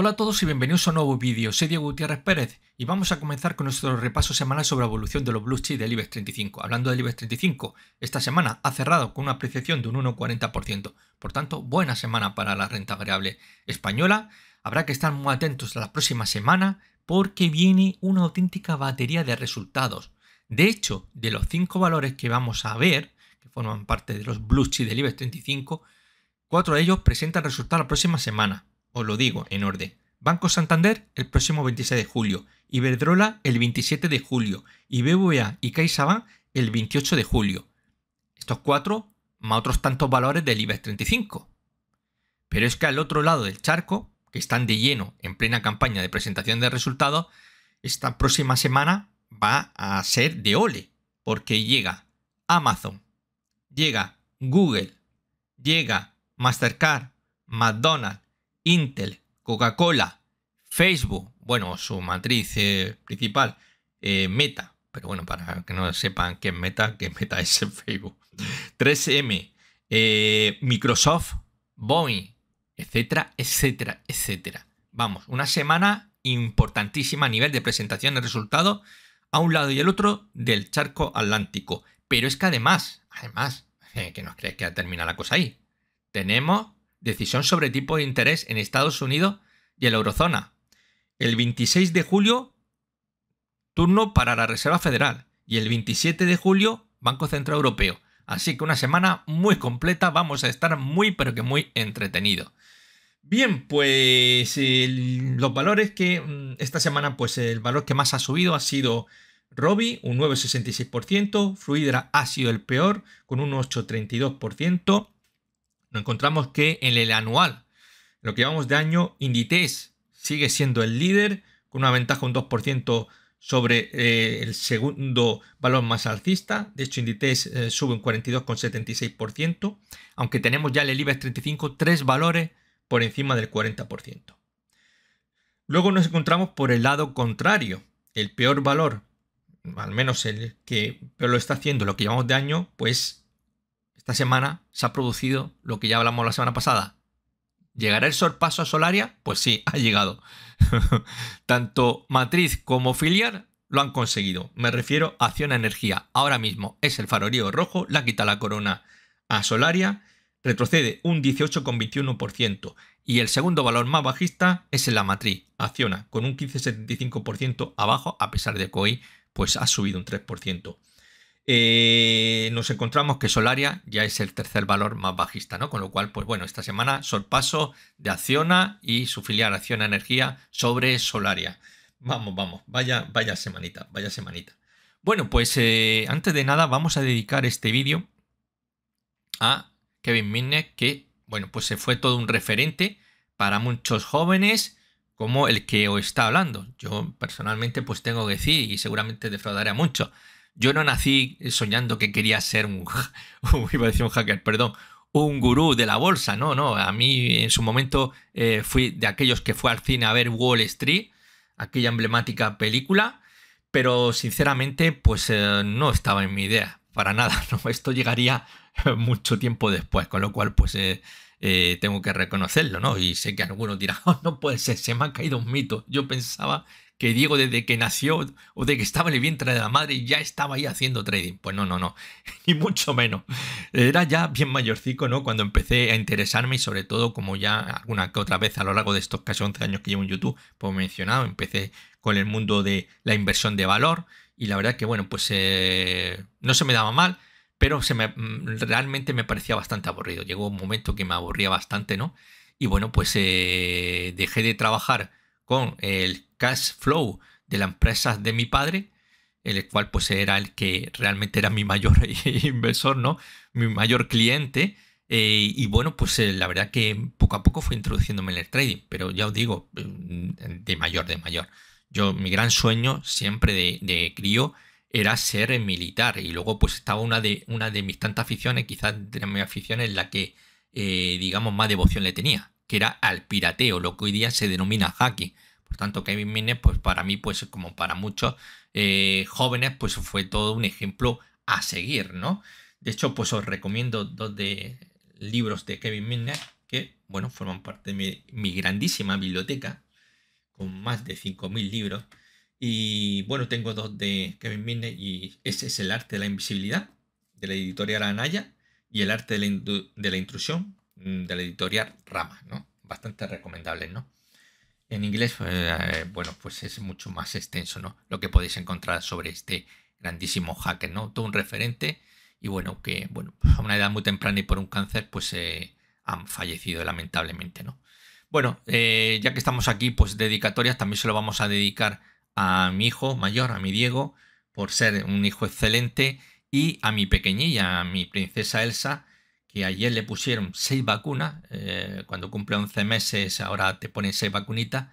Hola a todos y bienvenidos a un nuevo vídeo, soy Diego Gutiérrez Pérez y vamos a comenzar con nuestro repaso semanal sobre la evolución de los blue chips del IBEX 35. Hablando del IBEX 35, esta semana ha cerrado con una apreciación de un 1,40%, por tanto buena semana para la renta variable española. Habrá que estar muy atentos a la próxima semana porque viene una auténtica batería de resultados. De hecho, de los cinco valores que vamos a ver, que forman parte de los blue chips del IBEX 35, cuatro de ellos presentan resultados la próxima semana. Os lo digo en orden. Banco Santander el próximo 26 de julio, Iberdrola el 27 de julio y BBVA y CaixaBank el 28 de julio. Estos cuatro más otros tantos valores del IBEX 35. Pero es que al otro lado del charco, que están de lleno en plena campaña de presentación de resultados, esta próxima semana va a ser de ole, porque llega Amazon, llega Google, llega Mastercard, McDonald's, Intel, Coca-Cola, Facebook, bueno, su matriz eh, principal, eh, Meta, pero bueno, para que no sepan qué es Meta, qué Meta es en Facebook, 3M, eh, Microsoft, Boeing, etcétera, etcétera, etcétera. Vamos, una semana importantísima a nivel de presentación de resultados a un lado y el otro del charco atlántico. Pero es que además, además, que no creéis que terminado la cosa ahí. Tenemos decisión sobre tipo de interés en Estados Unidos y en la eurozona. El 26 de julio, turno para la Reserva Federal. Y el 27 de julio, Banco Central Europeo. Así que una semana muy completa, vamos a estar muy pero que muy entretenido. Bien, pues los valores que mm, esta semana, pues el valor que más ha subido ha sido Robi, un 9,66%, Fluidra ha sido el peor, con un 8,32%, nos encontramos que en el anual, lo que llevamos de año, Inditex sigue siendo el líder con una ventaja un 2% sobre eh, el segundo valor más alcista. De hecho, Inditex eh, sube un 42,76%, aunque tenemos ya en el IBEX 35 tres valores por encima del 40%. Luego nos encontramos por el lado contrario. El peor valor, al menos el que lo está haciendo lo que llevamos de año, pues esta semana se ha producido lo que ya hablamos la semana pasada. ¿Llegará el sorpaso a Solaria? Pues sí, ha llegado. Tanto Matriz como Filiar lo han conseguido. Me refiero a Acción Energía. Ahora mismo es el farorío rojo, la quita la corona a Solaria, retrocede un 18,21% y el segundo valor más bajista es en la matriz, Acciona, con un 15,75% abajo, a pesar de que hoy pues, ha subido un 3%. Eh, nos encontramos que Solaria ya es el tercer valor más bajista, ¿no? Con lo cual, pues bueno, esta semana sorpaso de Acciona y su filial Acciona Energía sobre Solaria. Vamos, vamos, vaya, vaya semanita, vaya semanita. Bueno, pues eh, antes de nada vamos a dedicar este vídeo a Kevin Minne, que, bueno, pues se fue todo un referente para muchos jóvenes como el que os está hablando. Yo personalmente pues tengo que decir y seguramente defraudaré a muchos yo no nací soñando que quería ser un, iba a decir un hacker, perdón, un gurú de la bolsa. No, no, a mí en su momento eh, fui de aquellos que fue al cine a ver Wall Street, aquella emblemática película, pero sinceramente pues eh, no estaba en mi idea, para nada. ¿no? Esto llegaría mucho tiempo después, con lo cual pues eh, tengo que reconocerlo, ¿no? Y sé que algunos dirán, oh, no puede ser, se me ha caído un mito. Yo pensaba que Diego desde que nació o de que estaba en el vientre de la madre ya estaba ahí haciendo trading. Pues no, no, no, ...y mucho menos. Era ya bien mayorcico, ¿no? Cuando empecé a interesarme y sobre todo como ya alguna que otra vez a lo largo de estos casi 11 años que llevo en YouTube, pues mencionado, empecé con el mundo de la inversión de valor y la verdad que bueno, pues eh, no se me daba mal, pero se me, mm, realmente me parecía bastante aburrido. Llegó un momento que me aburría bastante, ¿no? Y bueno, pues eh, dejé de trabajar con el cash flow de la empresa de mi padre, el cual pues era el que realmente era mi mayor inversor, ¿no? Mi mayor cliente. Eh, y bueno, pues eh, la verdad que poco a poco fui introduciéndome en el trading, pero ya os digo, mm, de mayor, de mayor. Yo, mi gran sueño siempre de, de crío era ser militar y luego pues estaba una de, una de mis tantas aficiones, quizás de mis aficiones la que, eh, digamos, más devoción le tenía, que era al pirateo, lo que hoy día se denomina hacking. Por tanto, Kevin Miners, pues para mí, pues como para muchos eh, jóvenes, pues fue todo un ejemplo a seguir, ¿no? De hecho, pues os recomiendo dos de libros de Kevin Miners que, bueno, forman parte de mi, grandísima biblioteca con más de 5.000 libros. Y bueno, tengo dos de Kevin Minner y ese es El arte de la invisibilidad, de la editorial Anaya, y El arte de la intrusión, Mm, de la editorial Rama, ¿no? Bastante recomendable, ¿no? En inglés, pues, eh, bueno, pues es mucho más extenso, ¿no? Lo que podéis encontrar sobre este grandísimo hacker, ¿no? Todo un referente y bueno, que bueno, pues, a una edad muy temprana y por un cáncer, pues eh, han fallecido lamentablemente, ¿no? Bueno, eh, ya que estamos aquí, pues dedicatorias, también se lo vamos a dedicar a mi hijo mayor, a mi Diego, por ser un hijo excelente, y a mi pequeñilla, a mi princesa Elsa, que ayer le pusieron seis vacunas, eh, cuando cumple 11 meses ahora te ponen seis vacunitas,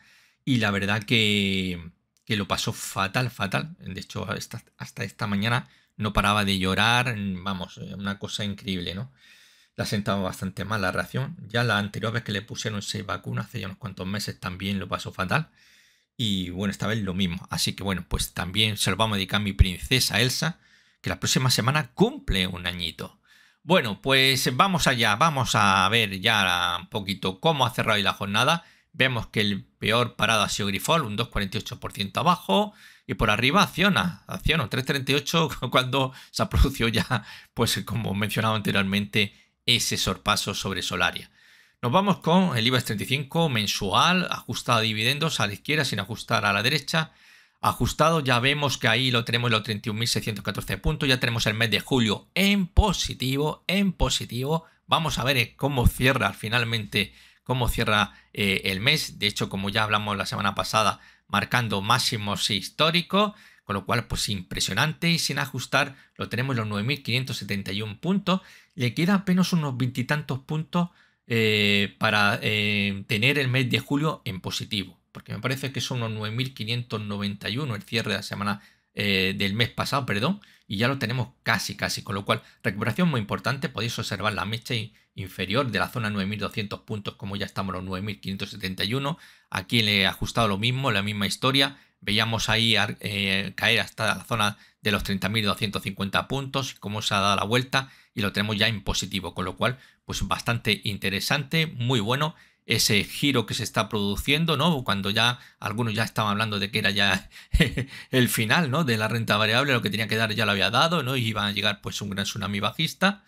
y la verdad que, que lo pasó fatal, fatal. De hecho, hasta, hasta, esta mañana no paraba de llorar, vamos, eh, una cosa increíble, ¿no? La sentaba bastante mal la reacción. Ya la anterior vez que le pusieron seis vacunas, hace ya unos cuantos meses, también lo pasó fatal. Y bueno, esta vez lo mismo. Así que bueno, pues también se lo vamos a dedicar a mi princesa Elsa, que la próxima semana cumple un añito. Bueno, pues vamos allá, vamos a ver ya un poquito cómo ha cerrado hoy la jornada. Vemos que el peor parado ha sido Grifol, un 2,48% abajo. Y por arriba acciona, acciona un 3,38 cuando se producido ya, pues como mencionado anteriormente, ese sorpaso sobre Solaria. Nos vamos con el IBEX 35 mensual, ajustado a dividendos a la izquierda sin ajustar a la derecha ajustado. Ya vemos que ahí lo tenemos los 31.614 puntos. Ya tenemos el mes de julio en positivo, en positivo. Vamos a ver eh, cómo cierra finalmente, cómo cierra eh, el mes. De hecho, como ya hablamos la semana pasada, marcando máximos históricos. Con lo cual, pues impresionante y sin ajustar lo tenemos los 9.571 puntos. Le queda apenas unos veintitantos puntos eh, para tener el mes de julio en positivo porque me parece que son unos 9.591 el cierre de la semana eh, del mes pasado, perdón, y ya lo tenemos casi, casi, con lo cual recuperación muy importante, podéis observar la mecha inferior de la zona 9200 puntos, como ya estamos los 9571, aquí le he ajustado lo mismo, la misma historia, veíamos ahí eh, caer hasta la zona de los 30.250 puntos, cómo se ha dado la vuelta y lo tenemos ya en positivo, con lo cual pues bastante interesante, muy bueno ese giro que se está produciendo, ¿no? Cuando ya algunos ya estaban hablando de que era ya el final, ¿no? De la renta variable, lo que tenía que dar ya lo había dado, ¿no? Y iba a llegar pues un gran tsunami bajista.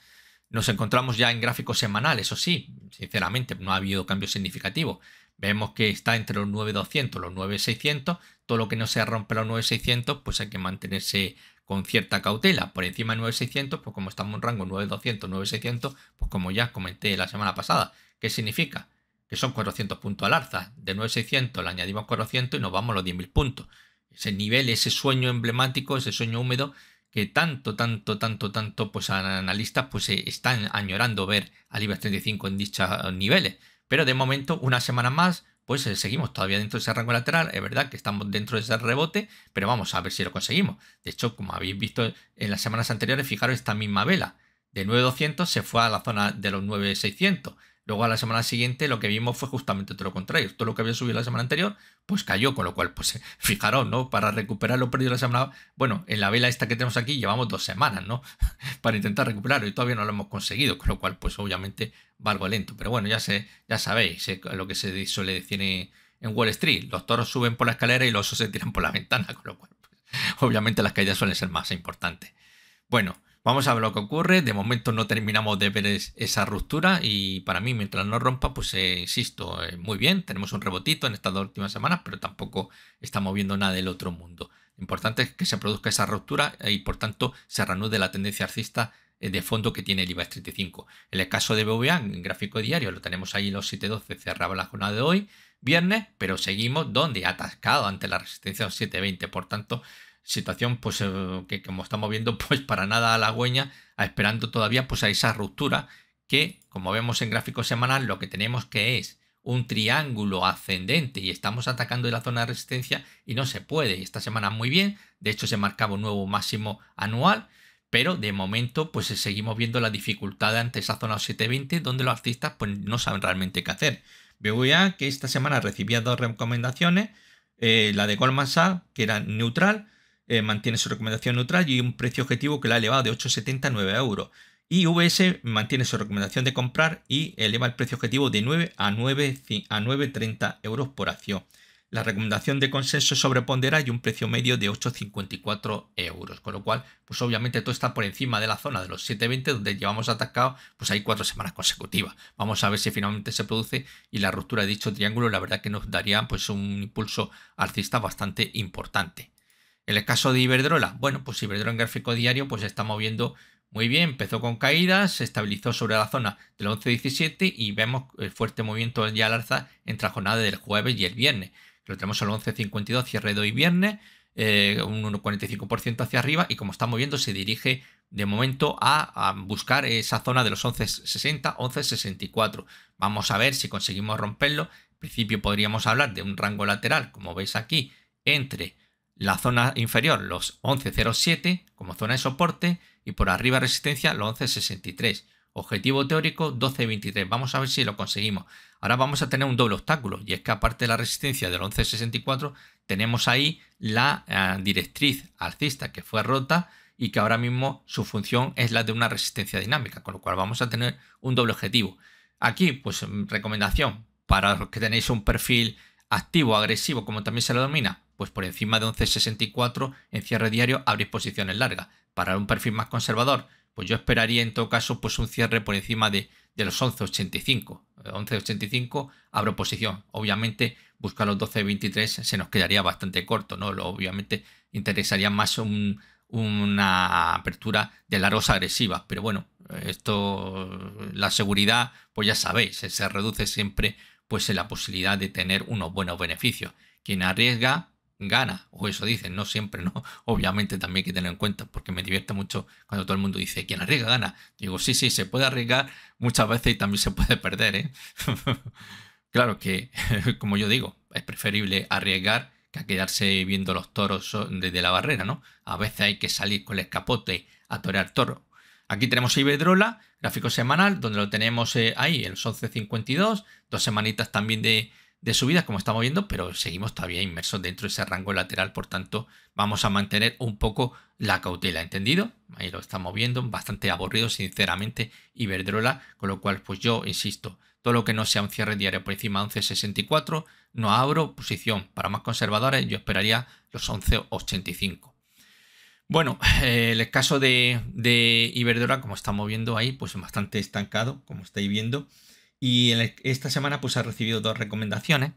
Nos encontramos ya en gráfico semanal, eso sí, sinceramente no ha habido cambio significativo. Vemos que está entre los 9200, los 9600, todo lo que no se rompe los 9600, pues hay que mantenerse con cierta cautela. Por encima de 9600, pues como estamos en un rango 9200, 9600, pues como ya comenté la semana pasada, ¿qué significa? que son 400 puntos al alza. De 9,600 le añadimos 400 y nos vamos a los 10.000 puntos. Ese nivel, ese sueño emblemático, ese sueño húmedo que tanto, tanto, tanto, tanto, pues analistas pues están añorando ver al IBEX 35 en dichos niveles. Pero de momento, una semana más, pues eh, seguimos todavía dentro de ese rango lateral. Es verdad que estamos dentro de ese rebote, pero vamos a ver si lo conseguimos. De hecho, como habéis visto en las semanas anteriores, fijaros esta misma vela. De 9,200 se fue a la zona de los 9,600. Luego a la semana siguiente lo que vimos fue justamente todo lo contrario. Todo lo que había subido la semana anterior, pues cayó, con lo cual, pues eh, fijaros, ¿no? Para recuperar lo perdido la semana, bueno, en la vela esta que tenemos aquí llevamos dos semanas, ¿no? Para intentar recuperarlo y todavía no lo hemos conseguido, con lo cual, pues obviamente va algo lento. Pero bueno, ya, sé, ya sabéis eh, lo que se suele decir en, en, Wall Street. Los toros suben por la escalera y los osos se tiran por la ventana, con lo cual, pues, obviamente las caídas suelen ser más importantes. Bueno, Vamos a ver lo que ocurre. De momento no terminamos de ver esa ruptura y para mí, mientras no rompa, pues eh, insisto, eh, muy bien. Tenemos un rebotito en estas dos últimas semanas, pero tampoco estamos viendo nada del otro mundo. Lo importante es que se produzca esa ruptura y por tanto se reanude la tendencia alcista eh, de fondo que tiene el IBEX 35. En el caso de BVA, en gráfico diario, lo tenemos ahí los 7.12, cerraba la jornada de hoy, viernes, pero seguimos donde atascado ante la resistencia los 7.20. Por tanto, situación pues eh, que como estamos viendo pues para nada halagüeña, esperando todavía pues a esa ruptura que como vemos en gráfico semanal lo que tenemos que es un triángulo ascendente y estamos atacando la zona de resistencia y no se puede. Esta semana muy bien, de hecho se marcaba un nuevo máximo anual, pero de momento pues seguimos viendo la dificultad ante esa zona 720 donde los artistas pues no saben realmente qué hacer. ya que esta semana recibía dos recomendaciones, eh, la de Goldman Sachs que era neutral, eh, mantiene su recomendación neutral y un precio objetivo que la ha elevado de 8,70 a 9 euros. Y VS mantiene su recomendación de comprar y eleva el precio objetivo de 9 a 9,30 euros por acción. La recomendación de consenso sobrepondera y un precio medio de 8,54 euros. Con lo cual, pues obviamente todo está por encima de la zona de los 7,20 donde llevamos atacado, pues hay cuatro semanas consecutivas. Vamos a ver si finalmente se produce y la ruptura de dicho triángulo, la verdad que nos daría pues un impulso alcista bastante importante. El caso de Iberdrola, bueno, pues Iberdrola en gráfico diario pues se está moviendo muy bien, empezó con caídas, se estabilizó sobre la zona del 11.17 y vemos el eh, fuerte movimiento ya al alza entre la jornada del jueves y el viernes. Lo tenemos al 11.52 cierre de hoy viernes, eh, un 1,45% hacia arriba y como está moviendo se dirige de momento a, a buscar esa zona de los 11.60, 11.64. Vamos a ver si conseguimos romperlo. En principio podríamos hablar de un rango lateral, como veis aquí, entre la zona inferior los 1107 como zona de soporte y por arriba resistencia los 1163. Objetivo teórico 1223. Vamos a ver si lo conseguimos. Ahora vamos a tener un doble obstáculo y es que aparte de la resistencia del 1164 tenemos ahí la eh, directriz alcista que fue rota y que ahora mismo su función es la de una resistencia dinámica, con lo cual vamos a tener un doble objetivo. Aquí, pues mm, recomendación para los que tenéis un perfil activo, agresivo, como también se lo domina, pues por encima de 11.64 en cierre diario abrís posiciones largas. Para un perfil más conservador, pues yo esperaría en todo caso pues un cierre por encima de, los 11.85. 11.85 eh, abro posición. Obviamente buscar los 12.23 se nos quedaría bastante corto, ¿no? Lo, obviamente interesaría más una apertura de largos agresiva. pero bueno, esto, la seguridad, pues ya sabéis, se reduce siempre pues en la posibilidad de tener unos buenos beneficios. Quien arriesga, gana, o eso dicen, no siempre, ¿no? Obviamente también hay que tener en cuenta, porque me divierte mucho cuando todo el mundo dice, quien arriesga gana. Digo, sí, sí, se puede arriesgar muchas veces y también se puede perder, ¿eh? claro que, como yo digo, es preferible arriesgar que a quedarse viendo los toros desde la barrera, ¿no? A veces hay que salir con el escapote a torear toro Aquí tenemos Ibedrola, gráfico semanal, donde lo tenemos eh, ahí, el 11.52, dos semanitas también de de subidas como estamos viendo, pero seguimos todavía inmersos dentro de ese rango lateral, por tanto vamos a mantener un poco la cautela, ¿entendido? Ahí lo estamos viendo, bastante aburrido sinceramente Iberdrola, con lo cual pues yo insisto, todo lo que no sea un cierre diario por encima de 11.64, no abro posición, para más conservadores yo esperaría los 11.85. Bueno, eh, el caso de, de Iberdrola, como estamos viendo ahí, pues bastante estancado, como estáis viendo, y esta semana pues ha recibido dos recomendaciones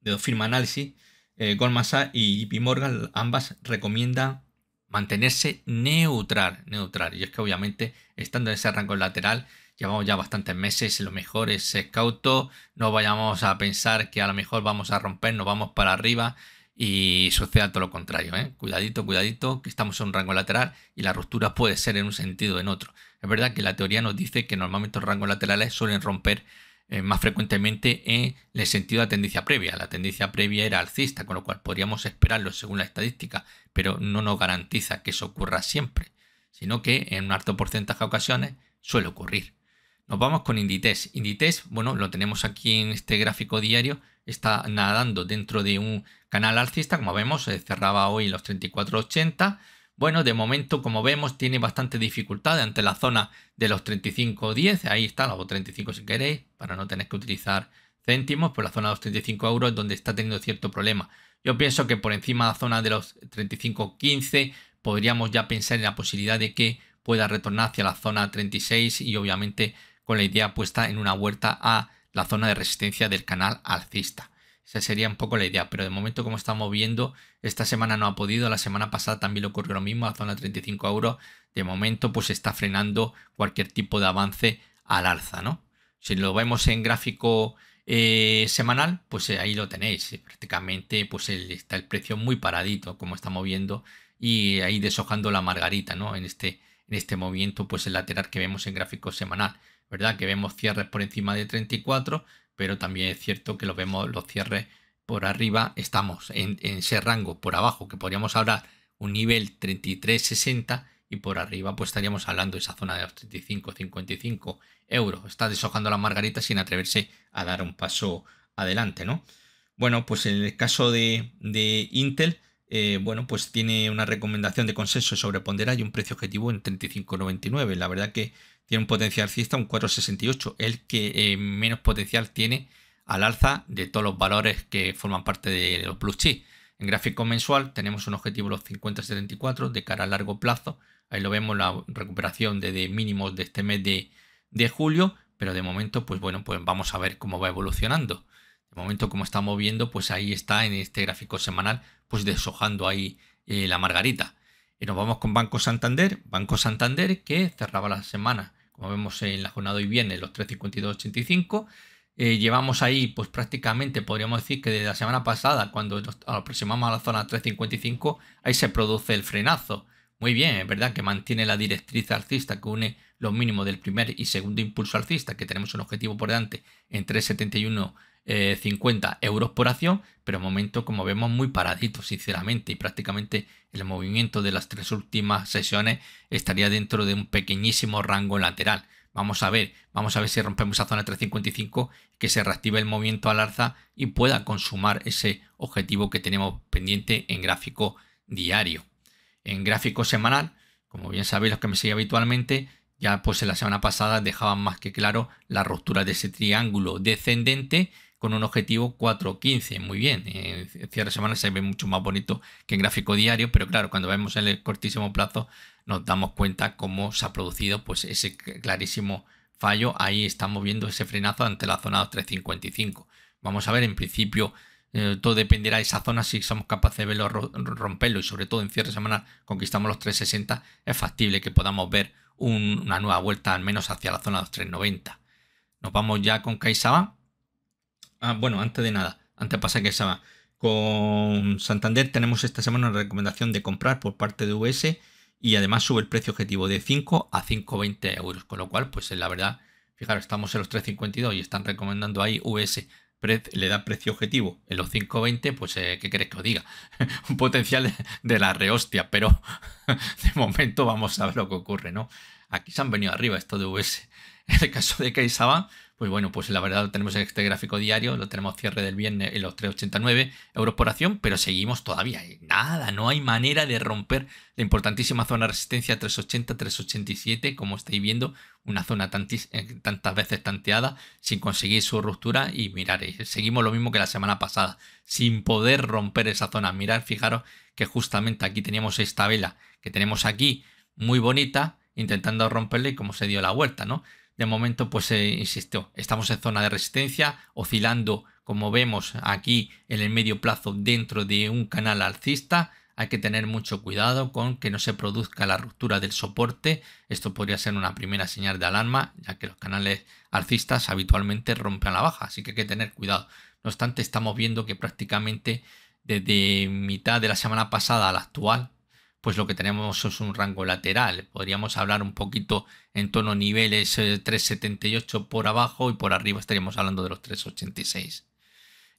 de dos firmas análisis. Eh, Goldman y JP Morgan ambas recomiendan mantenerse neutral, neutral. Y es que obviamente estando en ese rango lateral llevamos ya bastantes meses, lo mejor es ser cauto, no vayamos a pensar que a lo mejor vamos a romper, nos vamos para arriba y suceda todo lo contrario. ¿eh? Cuidadito, cuidadito, que estamos en un rango lateral y la ruptura puede ser en un sentido o en otro. Es verdad que la teoría nos dice que normalmente los rangos laterales suelen romper eh, más frecuentemente en el sentido de la tendencia previa. La tendencia previa era alcista, con lo cual podríamos esperarlo según la estadística, pero no nos garantiza que eso ocurra siempre, sino que en un alto porcentaje de ocasiones suele ocurrir. Nos vamos con Inditex. Inditex, bueno, lo tenemos aquí en este gráfico diario, está nadando dentro de un canal alcista, como vemos, se cerraba hoy los 34.80 bueno, de momento, como vemos, tiene bastante dificultad ante la zona de los 35.10. Ahí está, los 35 si queréis, para no tener que utilizar céntimos. Por pues la zona de los 35 euros, donde está teniendo cierto problema. Yo pienso que por encima de la zona de los 35.15 podríamos ya pensar en la posibilidad de que pueda retornar hacia la zona 36 y obviamente con la idea puesta en una vuelta a la zona de resistencia del canal alcista. Esa sería un poco la idea, pero de momento como estamos viendo, esta semana no ha podido, la semana pasada también lo ocurrió lo mismo, a zona 35 euros, de momento pues está frenando cualquier tipo de avance al alza, ¿no? Si lo vemos en gráfico eh, semanal, pues eh, ahí lo tenéis, eh, prácticamente pues está el precio muy paradito como está moviendo y ahí deshojando la margarita, ¿no? En este, en este movimiento pues el lateral que vemos en gráfico semanal, ¿verdad? Que vemos cierres por encima de 34, pero también es cierto que lo vemos los cierres por arriba, estamos en, ese rango por abajo, que podríamos hablar un nivel 33,60 y por arriba pues estaríamos hablando de esa zona de los 35.55 euros. Está deshojando la margarita sin atreverse a dar un paso adelante, ¿no? Bueno, pues en el caso de, Intel, eh, bueno, pues tiene una recomendación de consenso sobre ponderar y un precio objetivo en 35.99. La verdad que tiene un potencial cista un 4,68, el que eh, menos potencial tiene al alza de todos los valores que forman parte de los plus chi. En gráfico mensual tenemos un objetivo los 50,74 de cara a largo plazo. Ahí lo vemos la recuperación de, mínimos de este mes de, julio, pero de momento, pues bueno, pues vamos a ver cómo va evolucionando. De momento, como estamos viendo, pues ahí está en este gráfico semanal, pues deshojando ahí eh, la margarita. Y nos vamos con Banco Santander. Banco Santander que cerraba la semana como vemos en la jornada de hoy viene, los 352.85. Eh, llevamos ahí, pues prácticamente podríamos decir que desde la semana pasada, cuando nos aproximamos a la zona 355, ahí se produce el frenazo. Muy bien, es verdad que mantiene la directriz alcista que une los mínimos del primer y segundo impulso alcista, que tenemos un objetivo por delante en 371 50 eh, euros por acción, pero en momento como vemos muy paradito, sinceramente, y prácticamente el movimiento de las tres últimas sesiones estaría dentro de un pequeñísimo rango lateral. Vamos a ver, vamos a ver si rompemos esa zona 355, que se reactive el movimiento al alza y pueda consumar ese objetivo que tenemos pendiente en gráfico diario. En gráfico semanal, como bien sabéis los que me siguen habitualmente, ya pues en la semana pasada dejaban más que claro la ruptura de ese triángulo descendente con un objetivo 4.15. Muy bien, en cierre de semana se ve mucho más bonito que en gráfico diario, pero claro, cuando vemos en el cortísimo plazo nos damos cuenta cómo se ha producido pues, ese clarísimo fallo. Ahí estamos viendo ese frenazo ante la zona 2.355, Vamos a ver, en principio, eh, todo dependerá de esa zona, si somos capaces de verlo, romperlo y sobre todo en cierre de semana conquistamos los 3.60, es factible que podamos ver una nueva vuelta al menos hacia la zona 2.390. Nos vamos ya con CaixaBank Ah, bueno, antes de nada, antes pasa que se va. Con Santander tenemos esta semana una recomendación de comprar por parte de US y además sube el precio objetivo de 5 a 5,20 euros. Con lo cual, pues la verdad, fijaros, estamos en los 3,52 y están recomendando ahí US. Le da precio objetivo en los 5.20, pues eh, ¿qué queréis que os diga? Un potencial de, de la rehostia, pero de momento vamos a ver lo que ocurre, ¿no? Aquí se han venido arriba esto de US. En el caso de CaixaBank, pues bueno, pues la verdad tenemos este gráfico diario, lo tenemos cierre del viernes en los 3,89 euros por acción, pero seguimos todavía. ¿eh? Nada, no hay manera de romper la importantísima zona de resistencia 3,80, 3,87, como estáis viendo, una zona eh, tantas veces tanteada sin conseguir su ruptura y mirar, ¿eh? seguimos lo mismo que la semana pasada, sin poder romper esa zona. Mirad, fijaros que justamente aquí teníamos esta vela que tenemos aquí, muy bonita, intentando romperla y cómo se dio la vuelta, ¿no? de momento, pues eh, insisto, estamos en zona de resistencia, oscilando, como vemos aquí en el medio plazo, dentro de un canal alcista. Hay que tener mucho cuidado con que no se produzca la ruptura del soporte. Esto podría ser una primera señal de alarma, ya que los canales alcistas habitualmente rompen la baja, así que hay que tener cuidado. No obstante, estamos viendo que prácticamente desde mitad de la semana pasada a la actual, pues lo que tenemos es un rango lateral. Podríamos hablar un poquito en tono niveles 378 eh, por abajo y por arriba estaríamos hablando de los 386.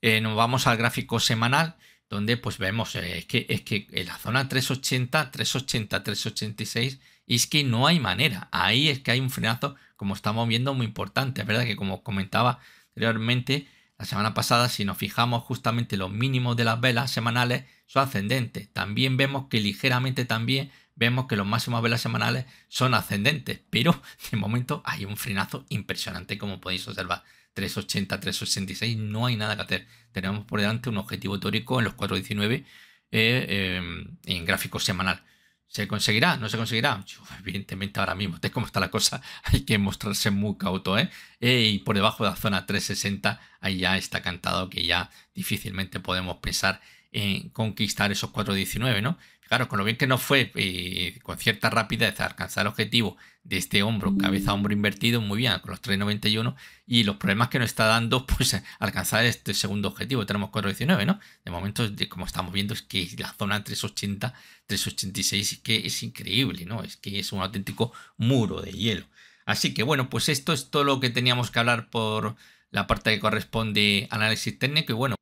Eh, nos vamos al gráfico semanal donde pues vemos eh, es que, es que en la zona 380, 380, 386 y es que no hay manera. Ahí es que hay un frenazo como estamos viendo muy importante. Es verdad que como comentaba anteriormente la semana pasada, si nos fijamos justamente los mínimos de las velas semanales, son ascendentes. También vemos que ligeramente también vemos que los máximos de velas semanales son ascendentes. Pero de momento hay un frenazo impresionante como podéis observar. 380, 3.86 no hay nada que hacer. Tenemos por delante un objetivo teórico en los 419 eh, em, en gráfico semanal. ¿Se conseguirá? ¿No se conseguirá? evidentemente ahora mismo, de cómo está la cosa? Hay que mostrarse muy cauto, ¿eh? Y por debajo de la zona 360, ahí ya está cantado que ya difícilmente podemos pensar en conquistar esos 419, ¿no? Claro, con lo bien que no fue, eh, con cierta rapidez, alcanzar el objetivo de este hombro, cabeza hombro invertido, muy bien, con los 3.91 y los problemas que nos está dando, pues alcanzar este segundo objetivo, tenemos 4.19, ¿no? De momento, como estamos viendo, es que la zona 3.80, 3.86 es que es increíble, ¿no? Es que es un auténtico muro de hielo. Así que bueno, pues esto es todo lo que teníamos que hablar por la parte que corresponde análisis técnico y bueno,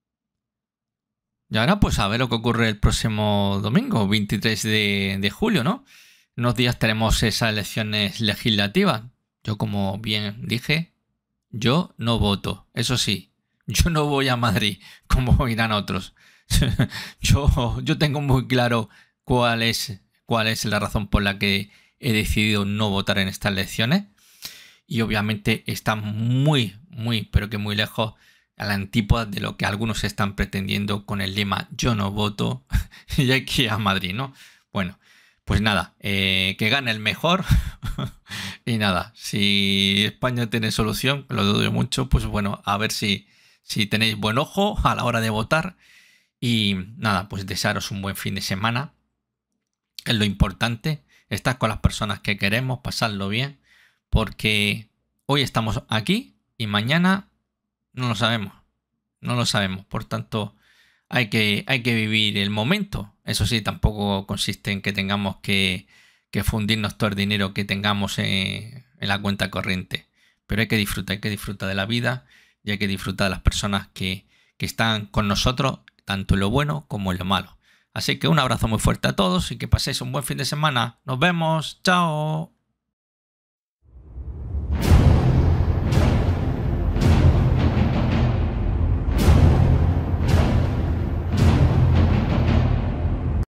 y ahora pues a ver lo que ocurre el próximo domingo, 23 de, julio, ¿no? unos días tenemos esas elecciones legislativas. Yo como bien dije, yo no voto. Eso sí, yo no voy a Madrid como irán otros. yo, yo tengo muy claro cuál es, cuál es la razón por la que he decidido no votar en estas elecciones. Y obviamente está muy, muy, pero que muy lejos a la antípoda de lo que algunos están pretendiendo con el lema yo no voto y aquí a Madrid, ¿no? Bueno, pues nada, eh, que gane el mejor y nada, si España tiene solución, lo dudo mucho, pues bueno, a ver si, si tenéis buen ojo a la hora de votar y nada, pues desearos un buen fin de semana, es lo importante, estar con las personas que queremos, pasarlo bien, porque hoy estamos aquí y mañana no lo sabemos. No lo sabemos. Por tanto, hay que, hay que vivir el momento. Eso sí, tampoco consiste en que tengamos que, que fundirnos todo el dinero que tengamos en, la cuenta corriente. Pero hay que disfrutar, hay que disfrutar de la vida y hay que disfrutar de las personas que, que están con nosotros, tanto en lo bueno como en lo malo. Así que un abrazo muy fuerte a todos y que paséis un buen fin de semana. Nos vemos. Chao.